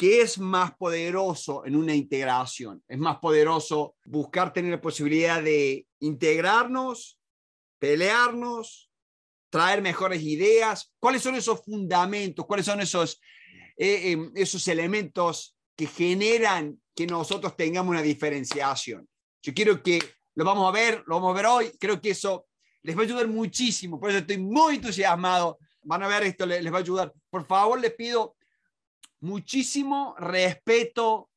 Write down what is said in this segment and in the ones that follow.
¿Qué es más poderoso en una integración? ¿Es más poderoso buscar tener la posibilidad de integrarnos, pelearnos, traer mejores ideas? ¿Cuáles son esos fundamentos? ¿Cuáles son esos, eh, em, esos elementos que generan que nosotros tengamos una diferenciación? Yo quiero que lo vamos a ver, lo vamos a ver hoy. Creo que eso les va a ayudar muchísimo. Por eso estoy muy entusiasmado. Van a ver esto, les va a ayudar. Por favor, les pido muchísimo respeto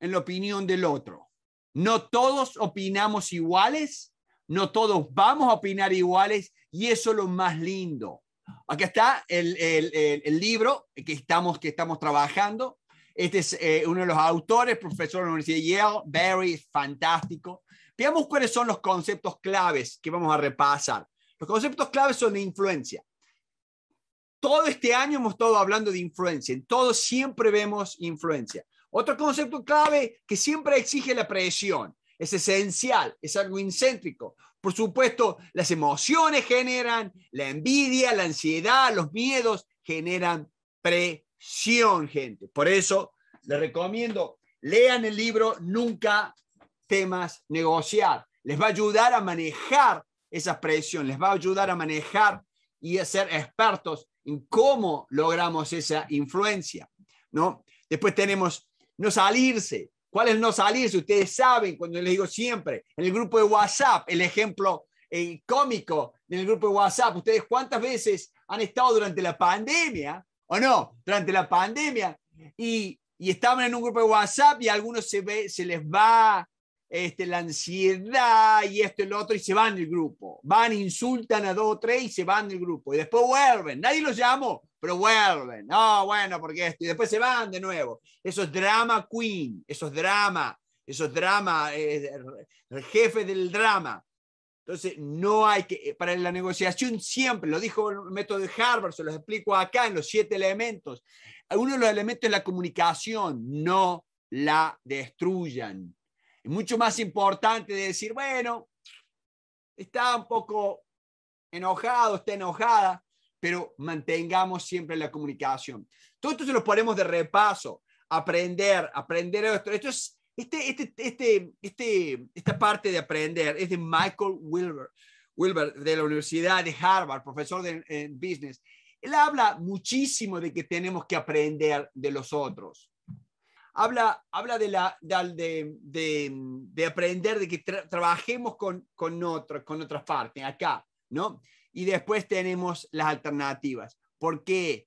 en la opinión del otro. No todos opinamos iguales, no todos vamos a opinar iguales y eso es lo más lindo. Acá está el, libro que estamos, que estamos trabajando. Este es eh, uno de los autores, profesor de la Universidad de Yale, Barry, fantástico. Veamos cuáles son los conceptos claves que vamos a repasar. Los conceptos claves son la influencia. Todo este año hemos estado hablando de influencia, en todo siempre vemos influencia. Otro concepto clave que siempre exige la presión, es esencial, es algo incéntrico. Por supuesto, las emociones generan la envidia, la ansiedad, los miedos, generan presión, gente. Por eso les recomiendo, lean el libro Nunca temas negociar. Les va a ayudar a manejar esa presión, les va a ayudar a manejar y a ser expertos en cómo logramos esa influencia, ¿no? Después tenemos no salirse. ¿Cuál es no salirse? Ustedes saben, cuando les digo siempre, en el grupo de WhatsApp, el ejemplo eh, cómico del grupo de WhatsApp, ustedes cuántas veces han estado durante la pandemia, o no, durante la pandemia, y, y estaban en un grupo de WhatsApp y a algunos se, se les va este, la ansiedad y esto y lo otro, y se van del grupo. Van, insultan a dos o tres y se van del grupo. Y después vuelven. Nadie los llamó, pero vuelven. No, bueno, porque esto. Y después se van de nuevo. Eso es drama queen, eso es drama, eso es drama, el jefe del drama. Entonces, no hay que, eh, para la negociación siempre, lo dijo el método de Harvard, se los explico acá en los siete elementos. Uno de los elementos es la comunicación, no la destruyan. Es mucho más importante decir, bueno, está un poco enojado, está enojada, pero mantengamos siempre la comunicación. Todo esto se lo ponemos de repaso, aprender, aprender esto. Esto este, este, este, este, esta parte de aprender es de Michael Wilber, Wilber de la Universidad de Harvard, profesor de, en business. Él habla muchísimo de que tenemos que aprender de los otros habla, de, la, de, aprender, de que trabajemos con, con, otro, con otras partes, acá, ¿no? Y después tenemos las alternativas, porque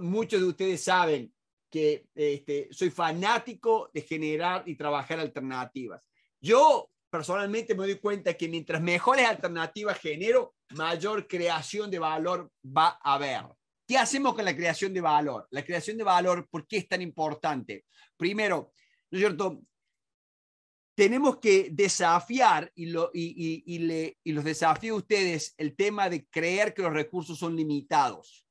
muchos de ustedes saben que este, soy fanático de generar y trabajar alternativas. Yo personalmente me doy cuenta que mientras mejores alternativas genero, mayor creación de valor va a haber. ¿Qué hacemos con la creación de valor? La creación de valor, ¿por qué es tan importante? Primero, ¿no es cierto? Tenemos que desafiar, y, lo, y, los desafío a ustedes, el tema de creer que los recursos son limitados.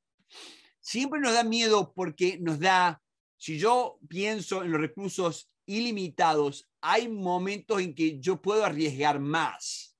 Siempre nos da miedo porque nos da, si yo pienso en los recursos ilimitados, hay momentos en que yo puedo arriesgar más.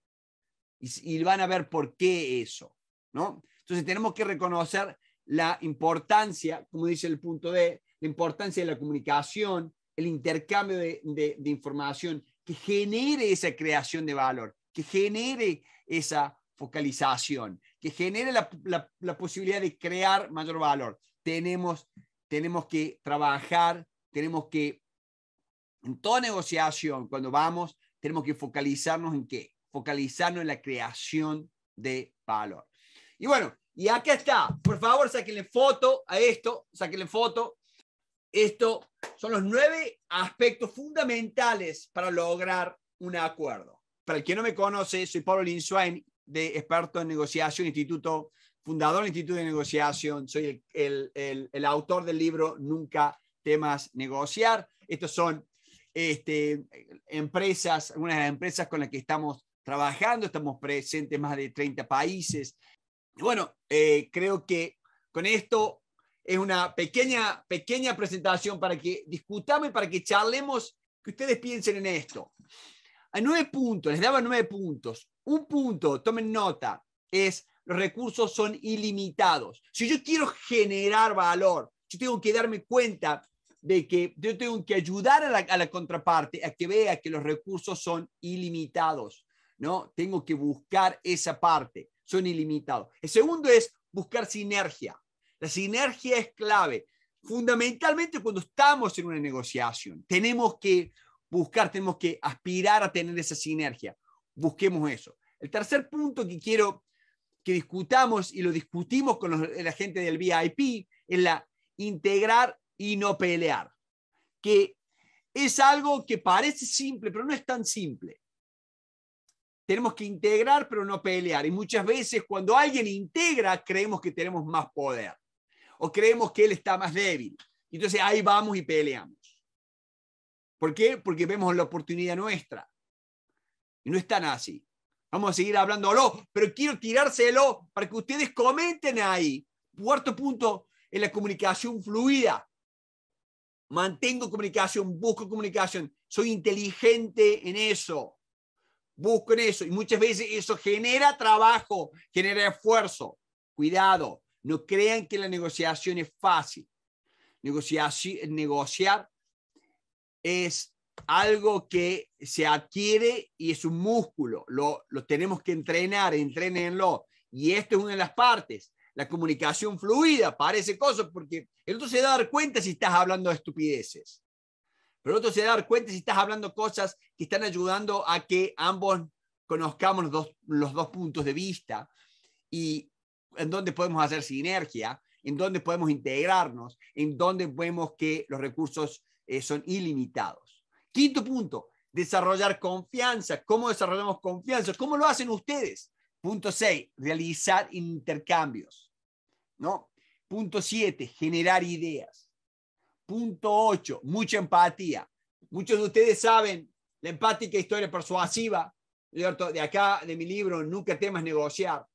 Y, y, van a ver por qué eso, ¿no? Entonces tenemos que reconocer la importancia, como dice el punto D, la importancia de la comunicación, el intercambio de, información que genere esa creación de valor, que genere esa focalización, que genere la, posibilidad de crear mayor valor. Tenemos, tenemos que trabajar, tenemos que, en toda negociación, cuando vamos, tenemos que focalizarnos en qué? Focalizarnos en la creación de valor. Y bueno, y acá está. Por favor, saquenle foto a esto. saquenle foto. Esto son los nueve aspectos fundamentales para lograr un acuerdo. Para el que no me conoce, soy Pablo Linsuain, de experto en negociación, instituto, fundador del Instituto de Negociación. Soy el, autor del libro Nunca temas negociar. Estos son este, empresas, algunas de las empresas con las que estamos trabajando. Estamos presentes en más de 30 países bueno, eh, creo que con esto es una pequeña, pequeña presentación para que discutamos y para que charlemos, que ustedes piensen en esto. A nueve puntos, les daba nueve puntos. Un punto, tomen nota, es los recursos son ilimitados. Si yo quiero generar valor, yo tengo que darme cuenta de que yo tengo que ayudar a la, a la, contraparte a que vea que los recursos son ilimitados, ¿no? Tengo que buscar esa parte son ilimitados. El segundo es buscar sinergia. La sinergia es clave, fundamentalmente cuando estamos en una negociación. Tenemos que buscar, tenemos que aspirar a tener esa sinergia. Busquemos eso. El tercer punto que quiero que discutamos y lo discutimos con la gente del VIP es la integrar y no pelear, que es algo que parece simple, pero no es tan simple. Tenemos que integrar, pero no pelear. Y muchas veces cuando alguien integra, creemos que tenemos más poder o creemos que él está más débil. Entonces ahí vamos y peleamos. ¿Por qué? Porque vemos la oportunidad nuestra. Y no es tan así. Vamos a seguir hablándolo, pero quiero tirárselo para que ustedes comenten ahí. Cuarto punto, en la comunicación fluida. Mantengo comunicación, busco comunicación, soy inteligente en eso en eso. Y muchas veces eso genera trabajo, genera esfuerzo. Cuidado, no crean que la negociación es fácil. negociar es algo que se adquiere y es un músculo. Lo, tenemos que entrenar, entrenenlo. Y esto es una de las partes. La comunicación fluida parece cosas porque el otro se da dar cuenta si estás hablando de estupideces. Pero otro se dar cuenta si estás hablando cosas que están ayudando a que ambos conozcamos los dos, puntos de vista y en dónde podemos hacer sinergia, en dónde podemos integrarnos, en dónde vemos que los recursos eh, son ilimitados. Quinto punto, desarrollar confianza. ¿Cómo desarrollamos confianza? ¿Cómo lo hacen ustedes? Punto seis, realizar intercambios. ¿no? Punto siete, generar ideas. Punto 8, mucha empatía. Muchos de ustedes saben la empática historia persuasiva, de acá de mi libro, Nunca temas negociar.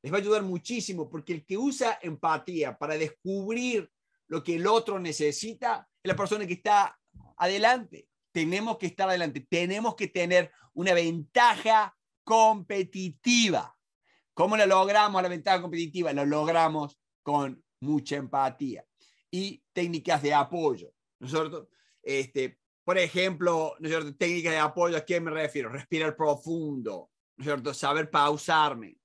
Les va a ayudar muchísimo porque el que usa empatía para descubrir lo que el otro necesita es la persona que está adelante. Tenemos que estar adelante, tenemos que tener una ventaja competitiva. ¿Cómo la logramos la ventaja competitiva? La logramos con mucha empatía y técnicas de apoyo, ¿no Este, por ejemplo, técnicas de apoyo, ¿a qué me refiero? Respirar profundo, cierto? Saber pausarme,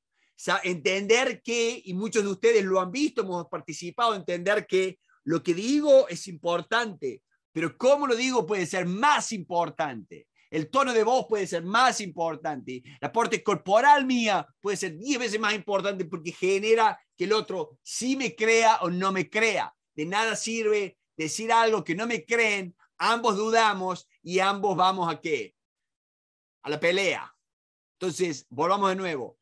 entender que, y muchos de ustedes lo han visto, hemos participado, entender que lo que digo es importante, pero cómo lo digo puede ser más importante. El tono de voz puede ser más importante. La parte corporal mía puede ser 10 veces más importante porque genera que el otro sí me crea o no me crea de nada sirve decir algo que no me creen, ambos dudamos y ambos vamos a qué? A la pelea. Entonces, volvamos de nuevo.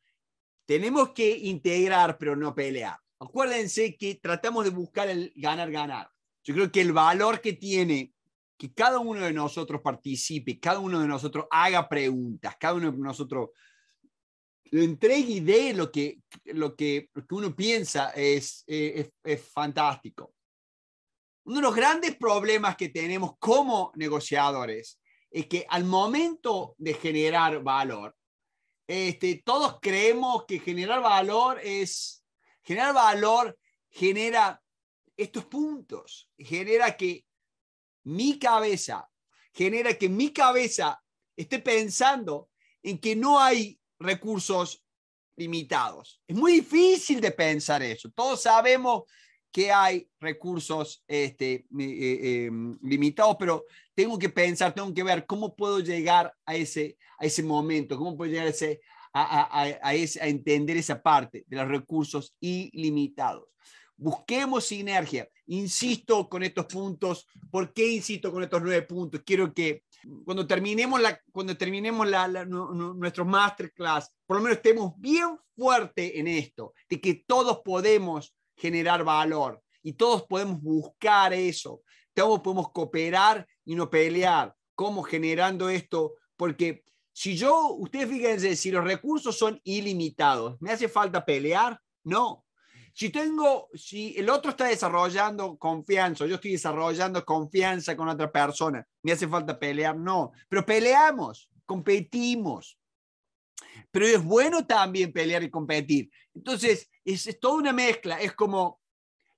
Tenemos que integrar, pero no pelear. Acuérdense que tratamos de buscar el ganar, ganar. Yo creo que el valor que tiene que cada uno de nosotros participe, cada uno de nosotros haga preguntas, cada uno de nosotros entregue y dé lo que, lo que, uno piensa es fantástico. Uno de los grandes problemas que tenemos como negociadores es que al momento de generar valor, este, todos creemos que generar valor es, generar valor genera estos puntos, genera que mi cabeza, genera que mi cabeza esté pensando en que no hay recursos limitados. Es muy difícil de pensar eso. Todos sabemos que hay recursos este, eh, eh, limitados, pero tengo que pensar, tengo que ver cómo puedo llegar a ese, a ese momento, cómo puedo llegar a, a, a entender esa parte de los recursos ilimitados. Busquemos sinergia. Insisto con estos puntos. ¿Por qué insisto con estos nueve puntos? Quiero que cuando terminemos, la, cuando terminemos la, nuestro masterclass, por lo menos estemos bien fuerte en esto, de que todos podemos generar valor. Y todos podemos buscar eso. Todos podemos cooperar y no pelear. ¿Cómo generando esto? Porque si yo, ustedes fíjense, si los recursos son ilimitados, ¿me hace falta pelear? No. Si tengo, si el otro está desarrollando confianza, yo estoy desarrollando confianza con otra persona, ¿me hace falta pelear? No. Pero peleamos, competimos, pero es bueno también pelear y competir. Entonces, es, toda una mezcla, es como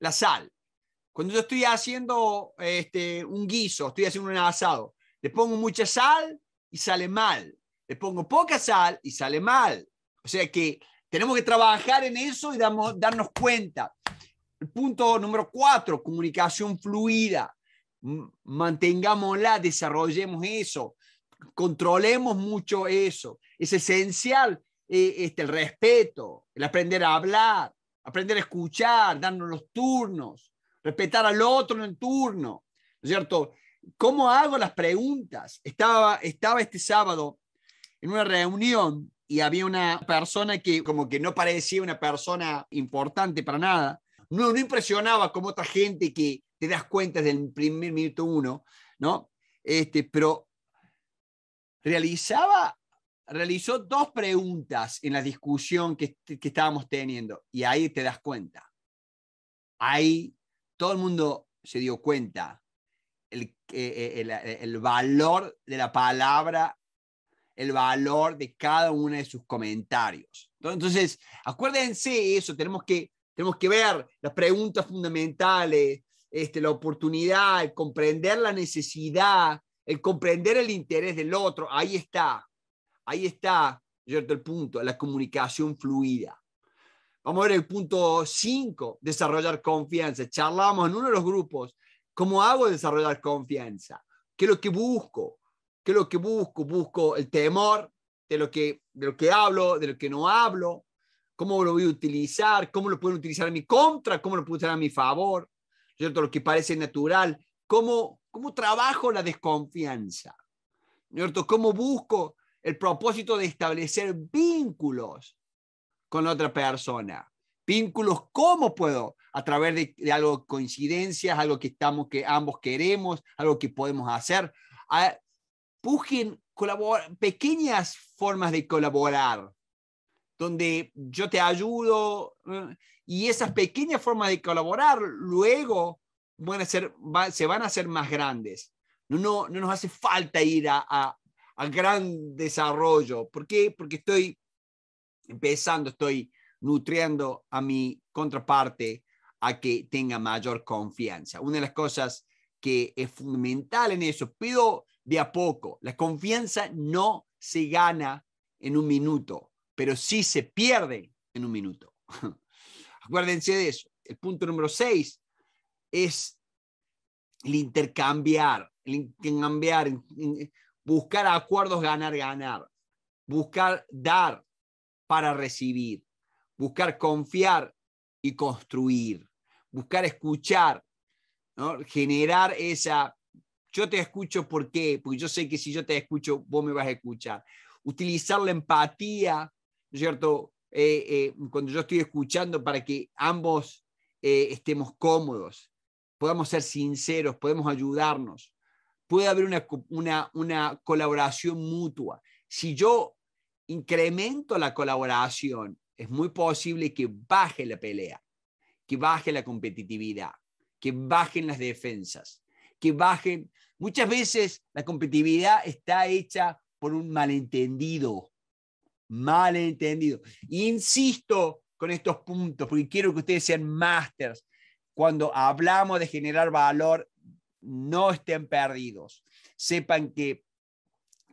la sal. Cuando yo estoy haciendo este, un guiso, estoy haciendo un asado, le pongo mucha sal y sale mal. Le pongo poca sal y sale mal. O sea que tenemos que trabajar en eso y darnos cuenta. El punto número cuatro, comunicación fluida. Mantengámosla, desarrollemos eso controlemos mucho eso. Es esencial eh, este, el respeto, el aprender a hablar, aprender a escuchar, darnos los turnos, respetar al otro en turno, cierto? ¿Cómo hago las preguntas? Estaba, estaba este sábado en una reunión y había una persona que como que no parecía una persona importante para nada. No, no impresionaba como otra gente que te das cuenta desde el primer minuto uno, ¿no? Este, pero realizaba, realizó dos preguntas en la discusión que, que estábamos teniendo y ahí te das cuenta. Ahí todo el mundo se dio cuenta el, eh, eh, eh, el, valor de la palabra, el valor de cada uno de sus comentarios. Entonces, acuérdense eso, tenemos que, tenemos que ver las preguntas fundamentales, este, la oportunidad, comprender la necesidad, el comprender el interés del otro, ahí está, ahí está, ¿cierto? El punto, la comunicación fluida. Vamos a ver el punto 5, desarrollar confianza. Charlamos en uno de los grupos, ¿cómo hago desarrollar confianza? ¿Qué es lo que busco? ¿Qué es lo que busco? Busco el temor de lo que, de lo que hablo, de lo que no hablo, cómo lo voy a utilizar, cómo lo puedo utilizar a mi contra, cómo lo puedo utilizar a mi favor, ¿cierto? Lo que parece natural, cómo ¿Cómo trabajo la desconfianza? ¿Cierto? ¿Cómo busco el propósito de establecer vínculos con otra persona? Vínculos, ¿cómo puedo? A través de, de algo, coincidencias, algo que, estamos, que ambos queremos, algo que podemos hacer. A, busquen pequeñas formas de colaborar, donde yo te ayudo y esas pequeñas formas de colaborar luego a ser, se van a hacer más grandes. No, no, no nos hace falta ir a, a, gran desarrollo. ¿Por qué? Porque estoy empezando, estoy nutriendo a mi contraparte a que tenga mayor confianza. Una de las cosas que es fundamental en eso, pido de a poco, la confianza no se gana en un minuto, pero sí se pierde en un minuto. Acuérdense de eso. El punto número seis, es el intercambiar, intercambiar, eh, buscar acuerdos, ganar, ganar, buscar dar para recibir, buscar confiar y construir, buscar escuchar, generar esa, yo te escucho porque, porque yo sé que si yo te escucho, vos me vas a escuchar. Utilizar la empatía, ¿cierto? Eh, eh, cuando yo estoy escuchando para que ambos estemos cómodos. Podemos ser sinceros, podemos ayudarnos, puede haber una, una, una colaboración mutua. Si yo incremento la colaboración, es muy posible que baje la pelea, que baje la competitividad, que bajen las defensas, que bajen... Muchas veces la competitividad está hecha por un malentendido, malentendido. Insisto con estos puntos, porque quiero que ustedes sean masters cuando hablamos de generar valor, no estén perdidos. Sepan que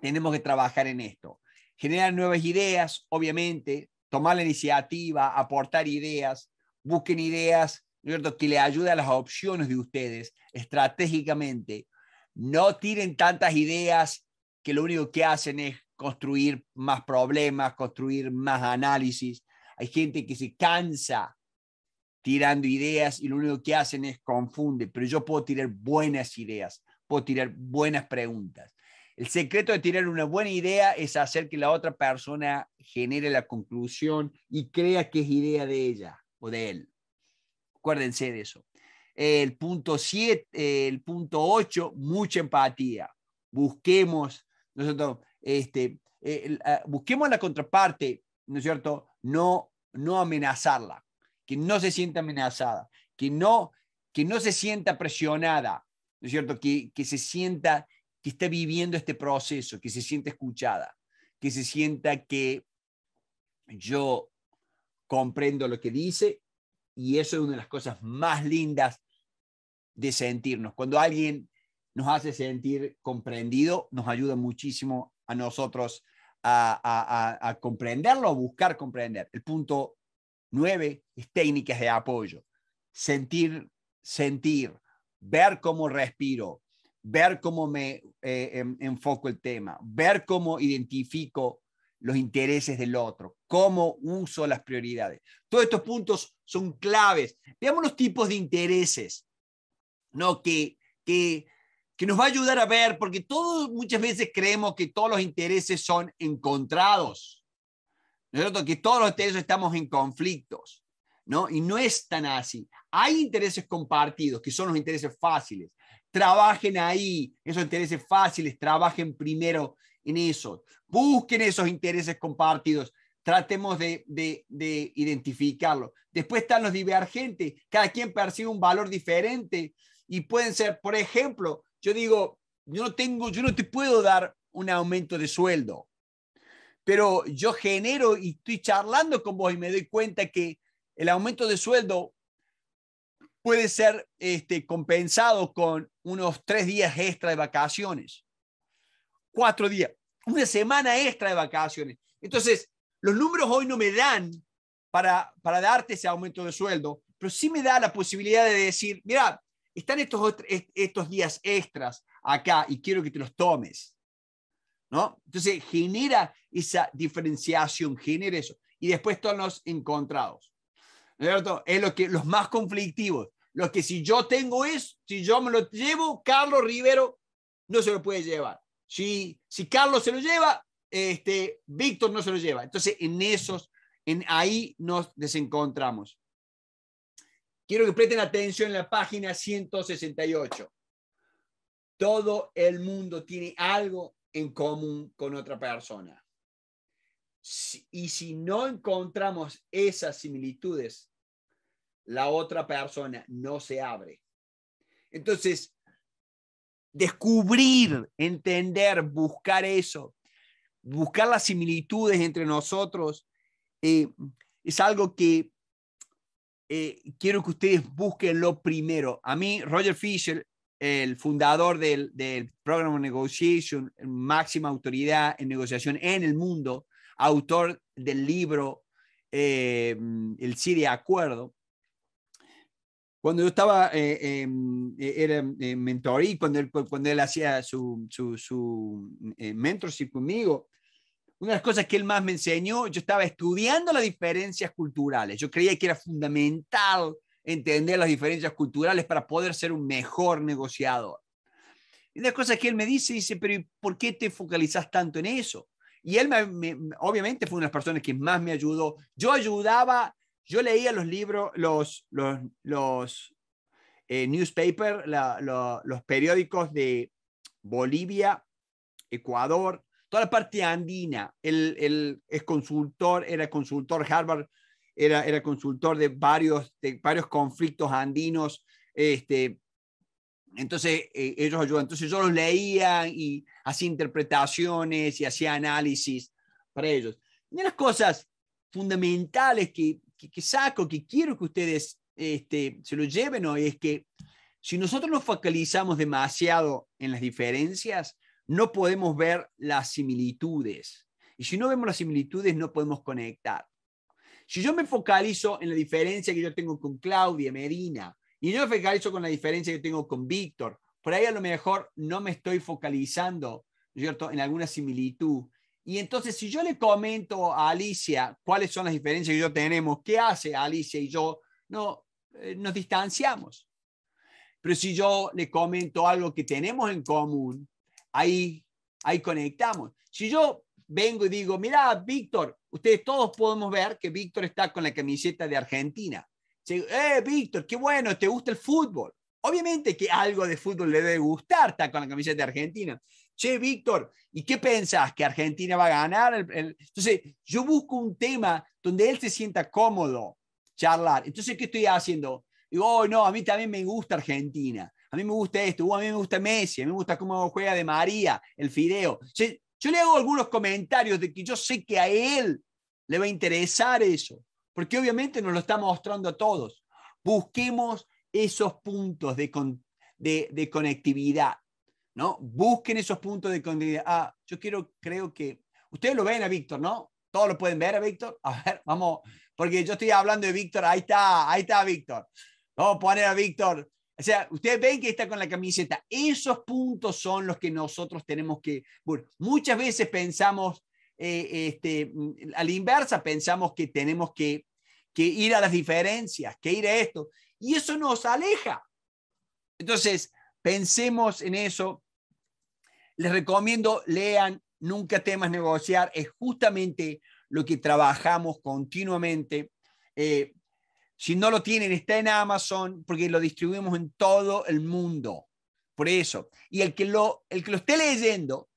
tenemos que trabajar en esto. Generar nuevas ideas, obviamente, tomar la iniciativa, aportar ideas, busquen ideas ¿cierto? que le ayuden a las opciones de ustedes estratégicamente. No tiren tantas ideas que lo único que hacen es construir más problemas, construir más análisis. Hay gente que se cansa tirando ideas y lo único que hacen es confunde, pero yo puedo tirar buenas ideas, puedo tirar buenas preguntas. El secreto de tirar una buena idea es hacer que la otra persona genere la conclusión y crea que es idea de ella o de él. Acuérdense de eso. El punto 7, el punto 8, mucha empatía. Busquemos, nosotros, este, eh, ah, busquemos la contraparte, ¿no es cierto? No, no amenazarla que no se sienta amenazada, que no, que no se sienta presionada, es cierto? Que, se sienta que está viviendo este proceso, que se sienta escuchada, que se sienta que yo comprendo lo que dice y eso es una de las cosas más lindas de sentirnos. Cuando alguien nos hace sentir comprendido, nos ayuda muchísimo a nosotros a, a, a, a comprenderlo, a buscar comprender. El punto Nueve, técnicas de apoyo. Sentir, sentir, ver cómo respiro, ver cómo me eh, em, enfoco el tema, ver cómo identifico los intereses del otro, cómo uso las prioridades. Todos estos puntos son claves. Veamos los tipos de intereses, ¿no? Que, que, que nos va a ayudar a ver, porque todos muchas veces creemos que todos los intereses son encontrados. Nosotros que todos los intereses estamos en conflictos, ¿no? Y no es tan así. Hay intereses compartidos, que son los intereses fáciles. Trabajen ahí, esos intereses fáciles, trabajen primero en eso. Busquen esos intereses compartidos, tratemos de, de identificarlos. Después están los divergentes, cada quien percibe un valor diferente y pueden ser, por ejemplo, yo digo, yo no tengo, yo no te puedo dar un aumento de sueldo, pero yo genero y estoy charlando con vos y me doy cuenta que el aumento de sueldo puede ser este, compensado con unos tres días extra de vacaciones, cuatro días, una semana extra de vacaciones. Entonces, los números hoy no me dan para, para darte ese aumento de sueldo, pero sí me da la posibilidad de decir, mira, están estos, estos días extras acá y quiero que te los tomes. Entonces genera esa diferenciación, genera eso. Y después todos los encontrados. es lo que, los más conflictivos. Los que si yo tengo eso, si yo me lo llevo, Carlos Rivero no se lo puede llevar. Si, si Carlos se lo lleva, este, Víctor no se lo lleva. Entonces, en esos, en ahí nos desencontramos. Quiero que presten atención en la página 168. Todo el mundo tiene algo en común con otra persona. y si no encontramos esas similitudes, la otra persona no se abre. Entonces, descubrir, entender, buscar eso, buscar las similitudes entre nosotros, eh, es algo que eh, quiero que ustedes busquen lo primero. A mí, Roger Fisher, el fundador del, programa Program of Negotiation, máxima autoridad en negociación en el mundo, autor del libro eh, El Sí de Acuerdo. Cuando yo estaba, eh, em, eh, era mentor y cuando él, cuando él hacía su, su, su mentorship conmigo, una de las cosas que él más me enseñó, yo estaba estudiando las diferencias culturales. Yo creía que era fundamental entender las diferencias culturales para poder ser un mejor negociador. Y una cosa que él me dice, dice, pero ¿por qué te focalizas tanto en eso? Y él obviamente fue una de las personas que más me ayudó. Yo ayudaba, yo leía los libros, los, los, los eh, newspapers, los periódicos de Bolivia, Ecuador, toda la parte andina. Él, él es consultor, era consultor Harvard era, consultor de varios, varios conflictos andinos. Este, entonces, eh, ellos ayudan. Entonces, yo los leía y hacía interpretaciones y hacía análisis para ellos. Una de las cosas fundamentales que, que, saco, que quiero que ustedes este, se lo lleven hoy, es que si nosotros nos focalizamos demasiado en las diferencias, no podemos ver las similitudes. Y si no vemos las similitudes, no podemos conectar. Si yo me focalizo en la diferencia que yo tengo con Claudia Medina y yo me focalizo con la diferencia que tengo con Víctor, por ahí a lo mejor no me estoy focalizando, ¿cierto?, en alguna similitud. Y entonces, si yo le comento a Alicia cuáles son las diferencias que yo tenemos, qué hace Alicia y yo, no, eh, nos distanciamos. Pero si yo le comento algo que tenemos en común, ahí, ahí conectamos. Si yo vengo y digo, mira, Víctor, ustedes todos podemos ver que Víctor está con la camiseta de Argentina. eh, Víctor, qué bueno, te gusta el fútbol. Obviamente que algo de fútbol le debe gustar, está con la camiseta de Argentina. Che, Víctor, ¿y qué pensás? ¿Que Argentina va a ganar? Entonces, yo busco un tema donde él se sienta cómodo charlar. Entonces, ¿qué estoy haciendo? Digo, oh, no, a mí también me gusta Argentina. A mí me gusta esto, uh, a mí me gusta Messi, a mí me gusta cómo juega de María, el fideo. Yo le hago algunos comentarios de que yo sé que a él le va a interesar eso, porque obviamente nos lo está mostrando a todos. Busquemos esos puntos de, de, conectividad, ¿no? Busquen esos puntos de conectividad. Ah, yo quiero, creo que, ustedes lo ven a Víctor, ¿no? Todos lo pueden ver a Víctor. A ver, vamos, porque yo estoy hablando de Víctor, ahí está, ahí está Víctor. Vamos a poner a Víctor o sea, ustedes ven que está con la camiseta. Esos puntos son los que nosotros tenemos que... Bueno, muchas veces pensamos, eh, este, mm, a la inversa, pensamos que tenemos que, ir a las diferencias, que ir a esto. Y eso nos aleja. Entonces, pensemos en eso. Les recomiendo, lean Nunca temas negociar. Es justamente lo que trabajamos continuamente. Eh, si no lo tienen, está en Amazon porque lo distribuimos en todo el mundo. Por eso. Y el que lo, el que esté leyendo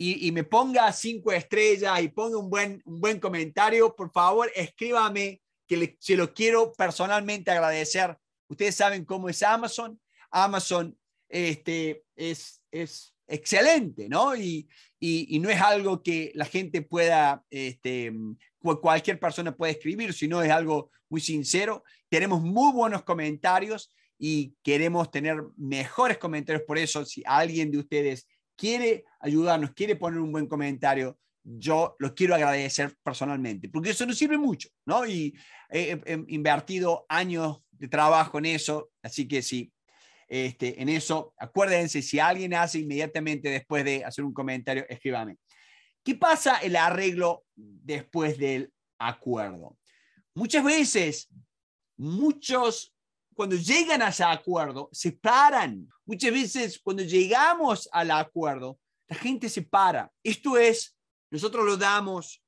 y, me ponga cinco estrellas y ponga un buen, un buen comentario, por favor, escríbame que se lo quiero personalmente agradecer. Ustedes saben cómo es Amazon. Amazon este, es, es excelente, ¿no? Y, y, no es algo que la gente pueda, este, cualquier persona pueda escribir, sino es algo muy sincero. Tenemos muy buenos comentarios y queremos tener mejores comentarios. Por eso, si alguien de ustedes quiere ayudarnos, quiere poner un buen comentario, yo lo quiero agradecer personalmente, porque eso nos sirve mucho, ¿no? Y he, invertido años de trabajo en eso, así que sí. Este, en eso. Acuérdense, si alguien hace inmediatamente después de hacer un comentario, escríbame. ¿Qué pasa el arreglo después del acuerdo? Muchas veces, muchos, cuando llegan a ese acuerdo, se paran. Muchas veces, cuando llegamos al acuerdo, la gente se para. Esto es, nosotros lo damos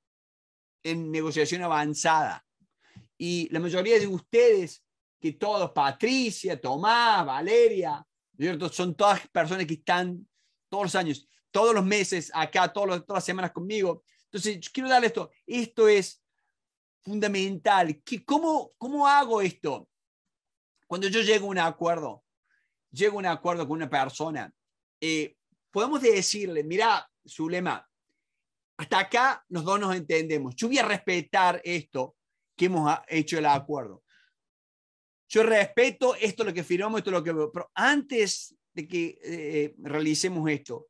en negociación avanzada. Y la mayoría de ustedes que todos, Patricia, Tomás, Valeria, ¿cierto? son todas personas que están todos los años, todos los meses acá, todos todas las semanas conmigo. Entonces, quiero darle esto. Esto es fundamental. ¿Qué, cómo, ¿Cómo hago esto? Cuando yo llego a un acuerdo, llego a un acuerdo con una persona, eh, podemos decirle, mira, lema hasta acá los dos nos entendemos. Yo voy a respetar esto que hemos hecho el acuerdo yo respeto esto lo que firmamos, esto lo que... Pero antes de que eh, realicemos esto,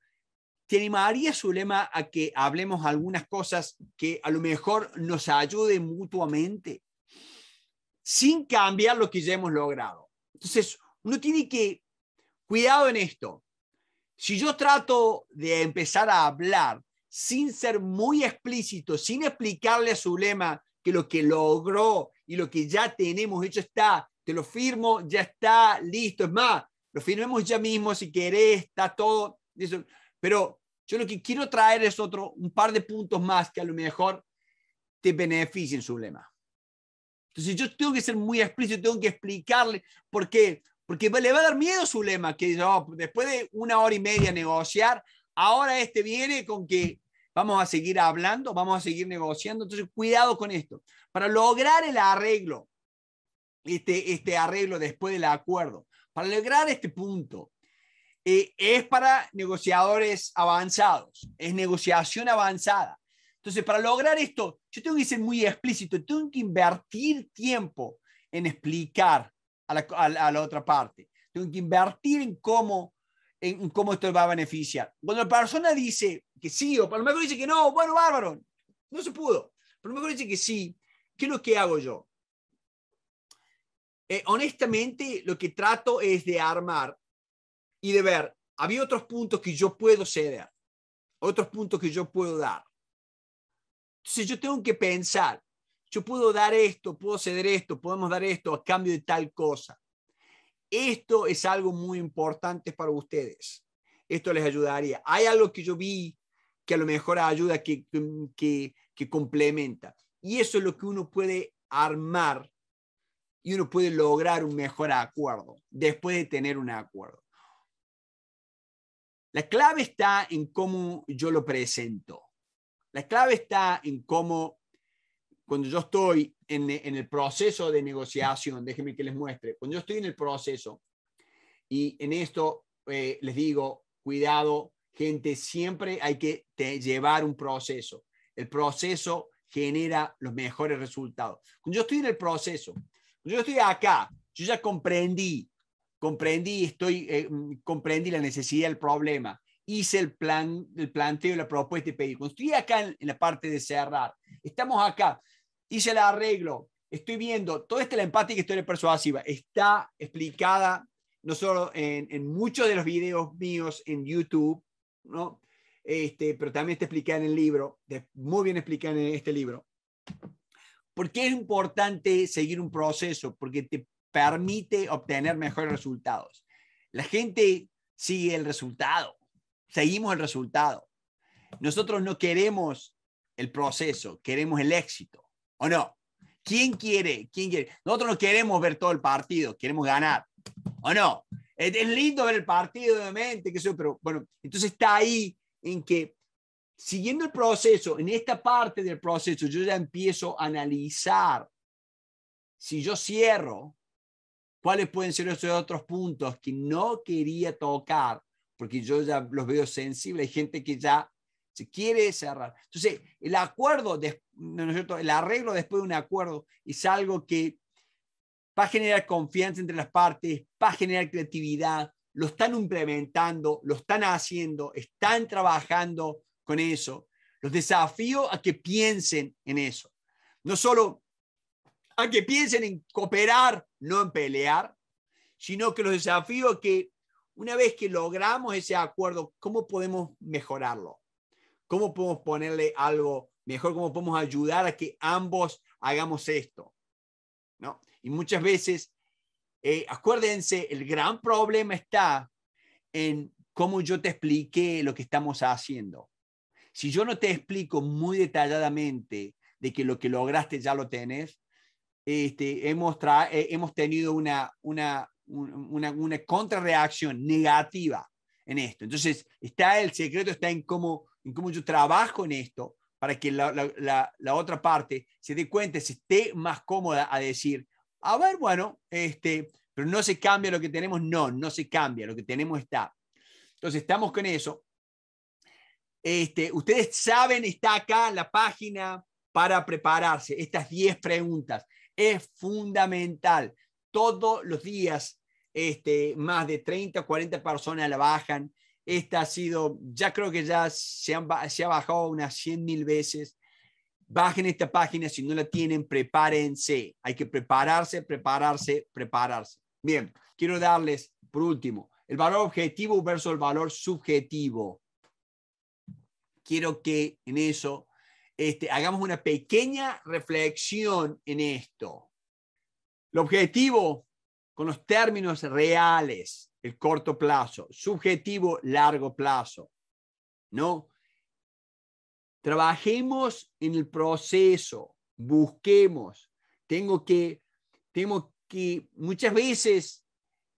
¿te animaría, Zulema, a que hablemos algunas cosas que a lo mejor nos ayuden mutuamente? sin cambiar lo que ya hemos logrado. Entonces, uno tiene que, cuidado en esto, si yo trato de empezar a hablar sin ser muy explícito, sin explicarle a su que lo que logró y lo que ya tenemos hecho está te lo firmo, ya está, listo. Es más, lo firmemos ya mismo si querés, está todo. Pero yo lo que quiero traer es otro, un par de puntos más que a lo mejor te beneficien su lema. Entonces yo tengo que ser muy explícito, tengo que explicarle por qué. Porque le va a dar miedo su lema, que oh, después de una hora y media negociar, ahora este viene con que vamos a seguir hablando, vamos a seguir negociando. Entonces, cuidado con esto. Para lograr el arreglo este, este, arreglo después del acuerdo. Para lograr este punto, eh, es para negociadores avanzados, es negociación avanzada. Entonces, para lograr esto, yo tengo que ser muy explícito, tengo que invertir tiempo en explicar a la, otra parte, tengo que invertir en cómo, en, cómo esto va a beneficiar. Cuando la persona dice que sí, o por lo menos dice que no, bueno, bárbaro, no se pudo, pero lo mejor dice que sí, ¿qué es lo que hago yo? Eh, honestamente, lo que trato es de armar y de ver, había otros puntos que yo puedo ceder, otros puntos que yo puedo dar. si yo tengo que pensar, yo puedo dar esto, puedo ceder esto, podemos dar esto a cambio de tal cosa. Esto es algo muy importante para ustedes. Esto les ayudaría. Hay algo que yo vi que a lo mejor ayuda, que complementa. Y eso es lo que uno puede armar y uno puede lograr un mejor acuerdo después de tener un acuerdo. La clave está en cómo yo lo presento. La clave está en cómo, cuando yo estoy en, el proceso de negociación, déjenme que les muestre, cuando yo estoy en el proceso y en esto eh, les digo, cuidado, gente, siempre hay que llevar un proceso. El proceso genera los mejores resultados. Cuando yo estoy en el proceso yo estoy acá, yo ya comprendí, comprendí, estoy, eh, mm, comprendí la necesidad del problema, hice el, plan, el planteo, la propuesta y pedí. Cuando estoy acá en, la parte de cerrar, estamos acá, hice el arreglo, estoy viendo toda esta la y historia persuasiva está explicada no solo en, muchos de los videos míos en YouTube, ¿no? Este, pero también está explicada en el libro, de, muy bien explicada en este libro. ¿Por qué es importante seguir un proceso? Porque te permite obtener mejores resultados. La gente sigue el resultado, seguimos el resultado. Nosotros no queremos el proceso, queremos el éxito, ¿o no? ¿Quién quiere? ¿Quién quiere? Nosotros no queremos ver todo el partido, queremos ganar, ¿o no? Es, lindo ver el partido, obviamente, que eso, pero bueno, entonces está ahí en que siguiendo el proceso, en esta parte del proceso, yo ya empiezo a analizar si yo cierro, cuáles pueden ser esos otros puntos que no quería tocar, porque yo ya los veo sensibles, hay gente que ya se quiere cerrar. Entonces, el acuerdo, de, ¿no El arreglo después de un acuerdo es algo que va a generar confianza entre las partes, va a generar creatividad, lo están implementando, lo están haciendo, están trabajando con eso. Los desafío a que piensen en eso. No solo a que piensen en cooperar, no en pelear, sino que los desafío a que una vez que logramos ese acuerdo, ¿cómo podemos mejorarlo? ¿Cómo podemos ponerle algo mejor? ¿Cómo podemos ayudar a que ambos hagamos esto? Y muchas veces, eh, acuérdense, el gran problema está en cómo yo te expliqué lo que estamos haciendo. Si yo no te explico muy detalladamente de que lo que lograste ya lo tenés, este, eh, hemos, tenido una, contrarreacción negativa en esto. Entonces, está el secreto está en cómo, yo trabajo en esto para que la, otra parte se dé cuenta, se esté más cómoda a decir, a ver, bueno, este, pero no se cambia lo que tenemos, no, no se cambia, lo que tenemos está. Entonces, estamos con eso. Este, ustedes saben, está acá la página para prepararse. Estas 10 preguntas es fundamental. Todos los días, este, más de 30 o 40 personas la bajan. Esta ha sido, ya creo que ya se, se ha bajado unas 100 mil veces. Bajen esta página, si no la tienen, prepárense. Hay que prepararse, prepararse, prepararse. Bien, quiero darles, por último, el valor objetivo versus el valor subjetivo quiero que en eso este, hagamos una pequeña reflexión en esto. El objetivo con los términos reales, el corto plazo, subjetivo, largo plazo, ¿no? Trabajemos en el proceso, busquemos. Tengo que, tengo que muchas veces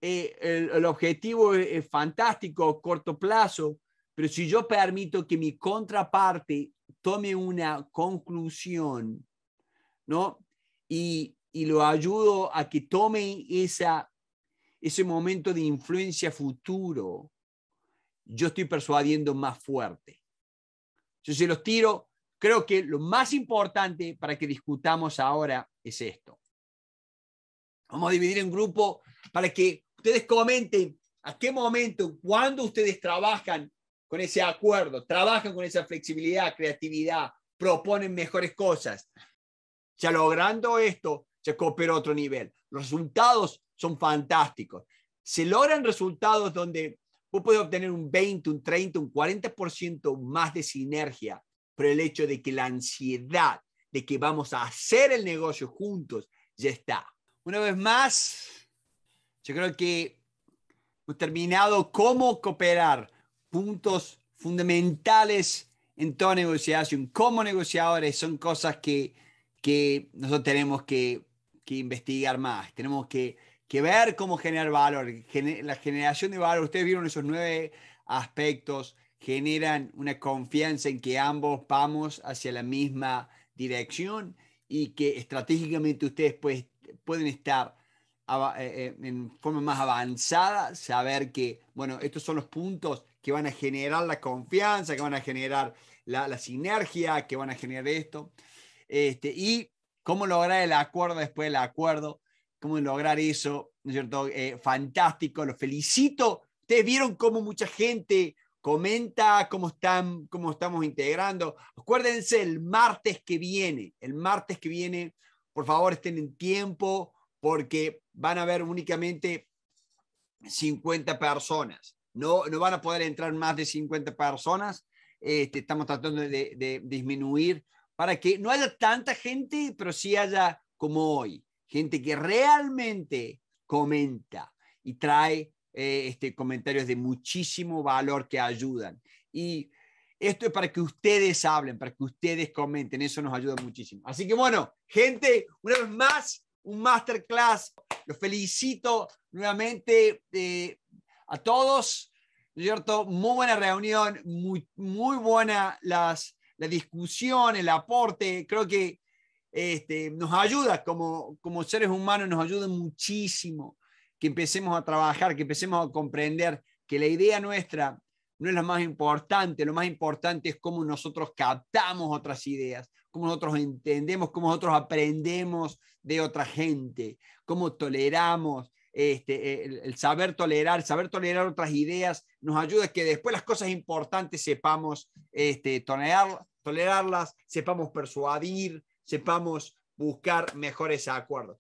eh, el, objetivo es, fantástico, corto plazo, pero si yo permito que mi contraparte tome una conclusión, ¿no? Y, y lo ayudo a que tome esa, ese momento de influencia futuro, yo estoy persuadiendo más fuerte. Yo se los tiro, creo que lo más importante para que discutamos ahora es esto. Vamos a dividir en grupo para que ustedes comenten a qué momento, cuando ustedes trabajan con ese acuerdo, trabajan con esa flexibilidad, creatividad, proponen mejores cosas. Ya logrando esto, se coopera otro nivel. Los resultados son fantásticos. Se logran resultados donde vos podés obtener un 20, un 30, un 40% más de sinergia por el hecho de que la ansiedad de que vamos a hacer el negocio juntos ya está. Una vez más, yo creo que hemos terminado cómo cooperar puntos fundamentales en toda negociación como negociadores son cosas que, que nosotros tenemos que, investigar más, tenemos que, ver cómo generar valor, la generación de valor, ustedes vieron esos nueve aspectos, generan una confianza en que ambos vamos hacia la misma dirección y que estratégicamente ustedes pues, pueden estar eh, eh, en forma más avanzada, saber que, bueno, estos son los puntos que van a generar la confianza, que van a generar la, sinergia, que van a generar esto. Este, y cómo lograr el acuerdo después del acuerdo, cómo lograr eso, ¿no es cierto? Eh, fantástico, los felicito. Ustedes vieron cómo mucha gente comenta cómo, están, estamos integrando. Acuérdense el martes que viene, el martes que viene, por favor estén en tiempo porque van a haber únicamente 50 personas no, van a poder entrar más de 50 personas. Este, estamos tratando de, disminuir para que no haya tanta gente, pero sí haya como hoy, gente que realmente comenta y trae eh, este, comentarios de muchísimo valor que ayudan. Y esto es para que ustedes hablen, para que ustedes comenten, eso nos ayuda muchísimo. Así que bueno, gente, una vez más, un masterclass, los felicito nuevamente. Eh, a todos, cierto? Muy buena reunión, muy, buena la discusión, el aporte, creo que este, nos ayuda como, como seres humanos, nos ayuda muchísimo que empecemos a trabajar, que empecemos a comprender que la idea nuestra no es la más importante, lo más importante es cómo nosotros captamos otras ideas, cómo nosotros entendemos, cómo nosotros aprendemos de otra gente, cómo toleramos este, el, saber tolerar, saber tolerar otras ideas, nos ayuda a que después las cosas importantes sepamos este, tolerarlas, sepamos persuadir, sepamos buscar mejores acuerdos.